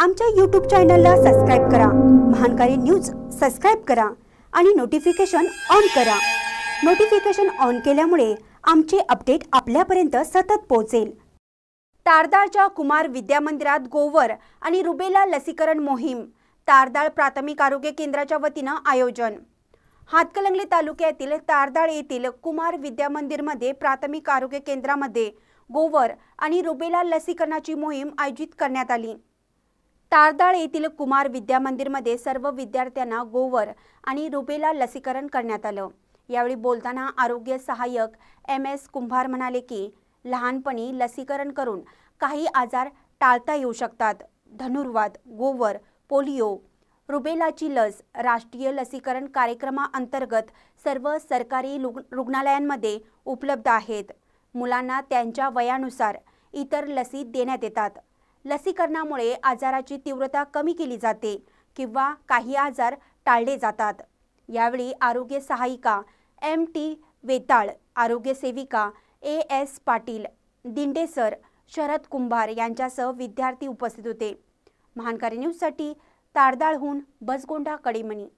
आमच्या यूट्यूब चॅनलला सबस्क्राईब करा महानकारी न्यूज सबस्क्राईब करा आणि नोटिफिकेशन ऑन करा नोटिफिकेशन ऑन केल्यामुळे आमचे अपडेट आपल्यापर्यंत सतत पोहोचेल तारदाळच्या कुमार विद्यामंदिरात गोवर आणि रुबेला लसीकरण मोहीम तारदाळ प्राथमिक आरोग्य केंद्राच्या वतीनं आयोजन हातकलंगली तालुक्यातील तारदाळ येथील कुमार विद्यामंदिरमध्ये प्राथमिक आरोग्य केंद्रामध्ये गोवर आणि रुबेला लसीकरणाची मोहीम आयोजित करण्यात आली तारदाळ येथील कुमार विद्यामंदिरमध्ये सर्व विद्यार्थ्यांना गोवर आणि रुबेला लसीकरण करण्यात आलं यावेळी बोलताना आरोग्य सहाय्यक एम एस कुंभार म्हणाले की लहानपणी लसीकरण करून काही आजार टाळता येऊ शकतात धनुर्वाद गोवर पोलिओ रुबेलाची लस राष्ट्रीय लसीकरण कार्यक्रमाअंतर्गत सर्व सरकारी रुग्णालयांमध्ये उपलब्ध आहेत मुलांना त्यांच्या वयानुसार इतर लसी देण्यात येतात लसीकरणामुळे आजाराची तीव्रता कमी केली जाते किंवा काही आजार टाळले जातात यावेळी आरोग्य सहायिका एम टी वेताळ आरोग्य सेविका ए एस पाटील दिंडेसर शरद कुंभार यांच्यासह विद्यार्थी उपस्थित होते महानकारी न्यूजसाठी तारदाळहून बसगोंडा कडेमणी